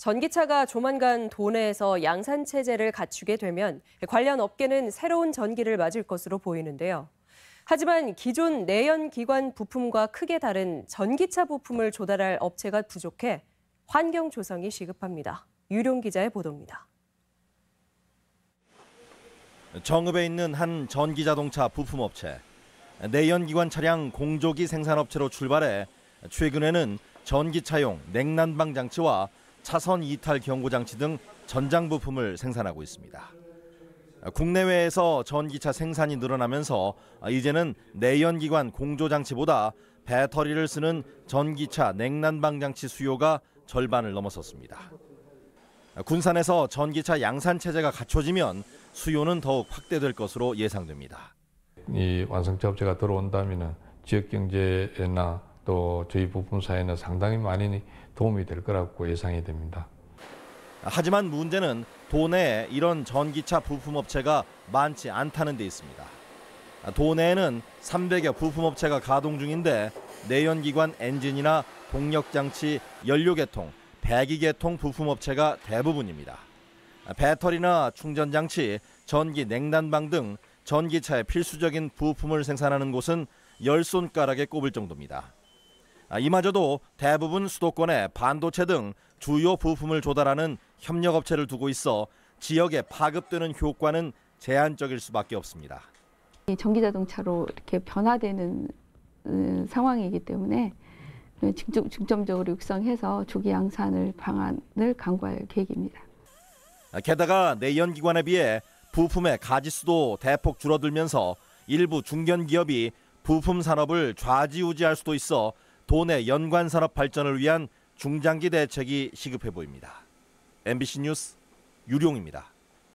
전기차가 조만간 도내에서 양산 체제를 갖추게 되면 관련 업계는 새로운 전기를 맞을 것으로 보이는데요. 하지만 기존 내연 기관 부품과 크게 다른 전기차 부품을 조달할 업체가 부족해 환경 조성이 시급합니다. 유룡 기자의 보도입니다. 정읍에 있는 한 전기자동차 부품업체. 내연기관 차량 공조기 생산업체로 출발해 최근에는 전기차용 냉난방 장치와 차선 이탈 경고 장치 등 전장 부품을 생산하고 있습니다. 국내외에서 전기차 생산이 늘어나면서 이제는 내연기관 공조 장치보다 배터리를 쓰는 전기차 냉난방 장치 수요가 절반을 넘어섰습니다. 군산에서 전기차 양산 체제가 갖춰지면 수요는 더욱 확대될 것으로 예상됩니다. 이 완성차 업체가 들어온다면 지역 경제나 또 저희 부품사에는 상당히 많이 도움이 될 거라고 예상이 됩니다. 하지만 문제는 도내에 이런 전기차 부품업체가 많지 않다는 데 있습니다. 도내에는 300여 부품업체가 가동 중인데 내연기관 엔진이나 동력장치, 연료계통, 배기계통 부품업체가 대부분입니다. 배터리나 충전장치, 전기 냉난방 등 전기차의 필수적인 부품을 생산하는 곳은 열 손가락에 꼽을 정도입니다. 아, 이마저도 대부분 수도권에 반도체 등 주요 부품을 조달하는 협력업체를 두고 있어 지역에 파급되는 효과는 제한적일 수밖에 없습니다. 전기자동차로 이렇게 변화되는 음, 상황이기 때문에 중점적으로 육성해서 조기 양산을 방안을 강구할 계획입니다. 아, 게다가 내연기관에 비해 부품의 가지수도 대폭 줄어들면서 일부 중견기업이 부품 산업을 좌지우지할 수도 있어 도내 연관 산업 발전을 위한 중장기 대책이 시급해 보입니다. MBC 뉴스 유룡입니다.